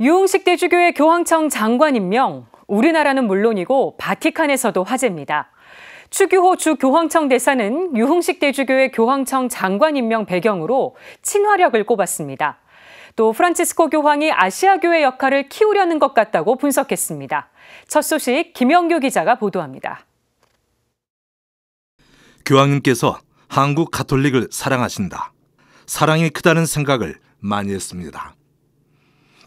유흥식 대주교의 교황청 장관 임명, 우리나라는 물론이고 바티칸에서도 화제입니다. 추규호 주 교황청 대사는 유흥식 대주교의 교황청 장관 임명 배경으로 친화력을 꼽았습니다. 또 프란치스코 교황이 아시아 교회 역할을 키우려는 것 같다고 분석했습니다. 첫 소식 김영규 기자가 보도합니다. 교황님께서 한국 가톨릭을 사랑하신다. 사랑이 크다는 생각을 많이 했습니다.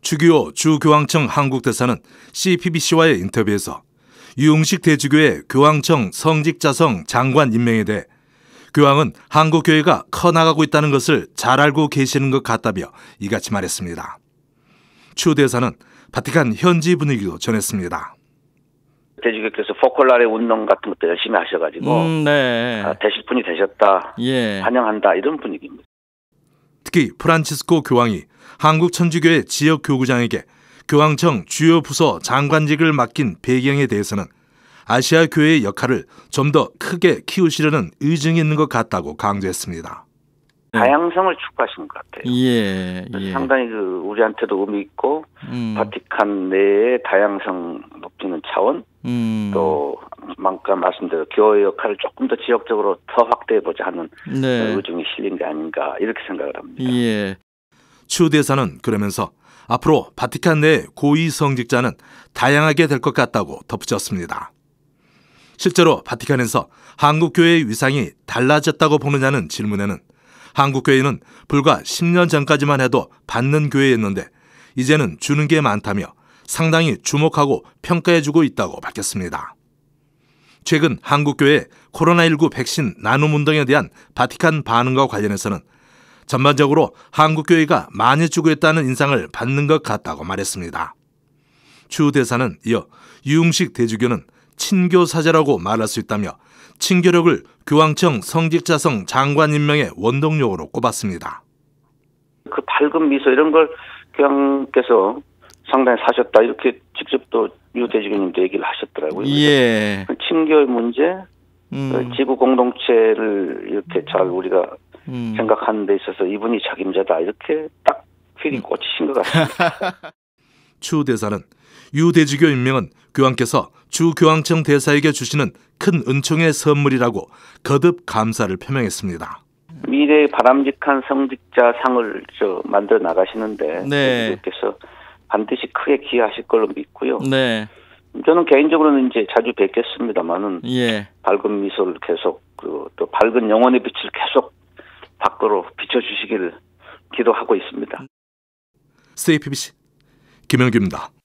주교 주교황청 한국대사는 CPBC와의 인터뷰에서 유흥식 대주교의 교황청 성직자성 장관 임명에 대해 교황은 한국교회가 커나가고 있다는 것을 잘 알고 계시는 것 같다며 이같이 말했습니다. 추 대사는 바티칸 현지 분위기도 전했습니다. 대주교께서 포콜라의 운동 같은 것도 열심히 하셔가지고 음, 네. 아, 되실 분이 되셨다, 예. 환영한다 이런 분위기입니다. 특히 프란치스코 교황이 한국천주교의 지역 교구장에게 교황청 주요 부서 장관직을 맡긴 배경에 대해서는 아시아 교회의 역할을 좀 더 크게 키우시려는 의중이 있는 것 같다고 강조했습니다. 네. 다양성을 추구하시것 같아요. 예, 예. 상당히 그 우리한테도 의미 있고 음. 바티칸 내의 다양성 높이는 차원 음. 또 아까 말씀드로 교회 역할을 조금 더 지역적으로 더 확대해보자 하는 네. 의중이 실린 게 아닌가 이렇게 생각을 합니다. 예. 추 대사는 그러면서 앞으로 바티칸 내 고위 성직자는 다양하게 될 것 같다고 덧붙였습니다. 실제로 바티칸에서 한국교회의 위상이 달라졌다고 보느냐는 질문에는 한국교회는 불과 10년 전까지만 해도 받는 교회였는데 이제는 주는 게 많다며 상당히 주목하고 평가해주고 있다고 밝혔습니다. 최근 한국교회 코로나19 백신 나눔 운동에 대한 바티칸 반응과 관련해서는 전반적으로 한국교회가 많이 추구했다는 인상을 받는 것 같다고 말했습니다. 추 대사는 이어 유흥식 대주교는 친교 사제라고 말할 수 있다며 친교력을 교황청 성직자성 장관 임명의 원동력으로 꼽았습니다. 그 밝은 미소 이런 걸 교황께서 상당히 사셨다 이렇게 직접 또 유대주교님도 얘기를 하셨더라고요. 예. 신교의 문제, 음. 그 지구 공동체를 이렇게 잘 우리가 음. 생각하는 데 있어서 이분이 책임자다 이렇게 딱 필이 음. 꽂히신 것 같습니다. 추 대사는 유대지교 임명은 교황께서 주 교황청 대사에게 주시는 큰 은총의 선물이라고 거듭 감사를 표명했습니다. 미래의 바람직한 성직자 상을 저 만들어 나가시는데 네. 대께서 반드시 크게 기여하실 걸로 믿고요. 네. 저는 개인적으로는 이제 자주 뵙겠습니다만은 예. 밝은 미소를 계속 그또 밝은 영혼의 빛을 계속 밖으로 비춰주시기를 기도하고 있습니다. c p b c 김영규입니다.